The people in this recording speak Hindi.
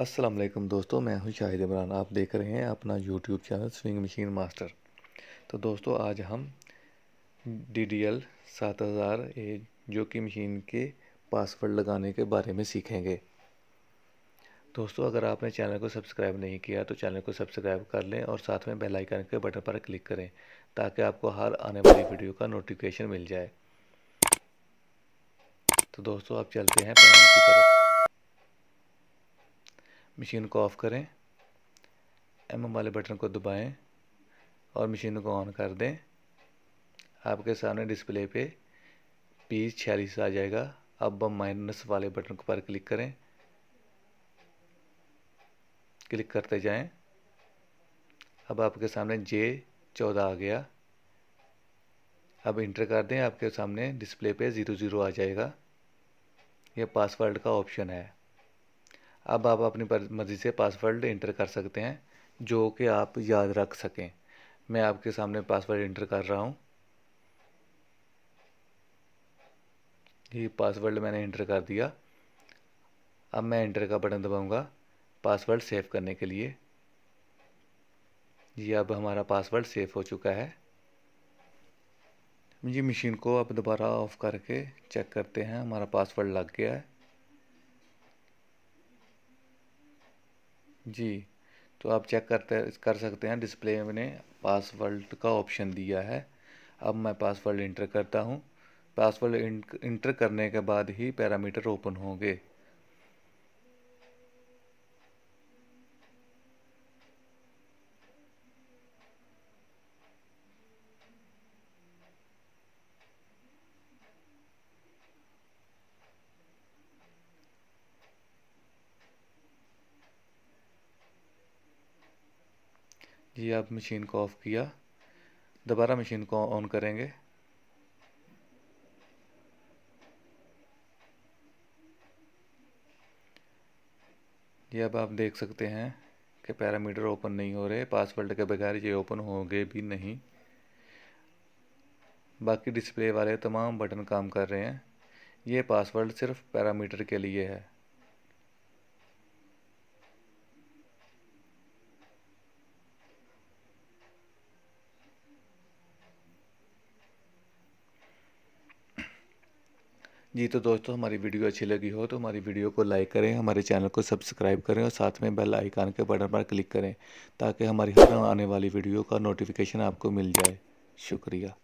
अस्सलाम वालेकुम दोस्तों मैं हूं शाहिद इमरान आप देख रहे हैं अपना YouTube channel swing machine master तो दोस्तों आज हम डी डी एल सात हज़ार ए जो कि मशीन के पासवर्ड लगाने के बारे में सीखेंगे दोस्तों अगर आपने चैनल को सब्सक्राइब नहीं किया तो चैनल को सब्सक्राइब कर लें और साथ में बेल आइकन के बटन पर क्लिक करें ताकि आपको हर आने वाली वीडियो का नोटिफिकेशन मिल जाए तो दोस्तों आप चलते हैं पैनल की तरफ मशीन को ऑफ़ करें एम वाले बटन को दबाएं और मशीन को ऑन कर दें आपके सामने डिस्प्ले पे पीस छियालीस आ जाएगा अब हम माइनस वाले बटन पर क्लिक करें क्लिक करते जाएं अब आपके सामने जे चौदह आ गया अब इंटर कर दें आपके सामने डिस्प्ले पे ज़ीरो ज़ीरो आ जाएगा यह पासवर्ड का ऑप्शन है अब आप अपनी मर्ज़ी से पासवर्ड इंटर कर सकते हैं जो कि आप याद रख सकें मैं आपके सामने पासवर्ड इंटर कर रहा हूँ ये पासवर्ड मैंने इंटर कर दिया अब मैं इंटर का बटन दबाऊंगा पासवर्ड सेव करने के लिए जी अब हमारा पासवर्ड सेव हो चुका है ये मशीन को अब दोबारा ऑफ़ करके चेक करते हैं हमारा पासवर्ड लग गया है जी तो आप चेक करते कर सकते हैं डिस्प्ले ने पासवर्ड का ऑप्शन दिया है अब मैं पासवर्ड इंटर करता हूँ पासवर्ड इंटर करने के बाद ही पैरामीटर ओपन होंगे ये अब मशीन को ऑफ़ किया दोबारा मशीन को ऑन करेंगे ये अब आप देख सकते हैं कि पैरामीटर ओपन नहीं हो रहे पासवर्ड के बगैर ये ओपन हो गए भी नहीं बाकी डिस्प्ले वाले तमाम बटन काम कर रहे हैं ये पासवर्ड सिर्फ पैरामीटर के लिए है जी तो दोस्तों हमारी वीडियो अच्छी लगी हो तो हमारी वीडियो को लाइक करें हमारे चैनल को सब्सक्राइब करें और साथ में बेल आइकान के बटन पर क्लिक करें ताकि हमारी हर आने वाली वीडियो का नोटिफिकेशन आपको मिल जाए शुक्रिया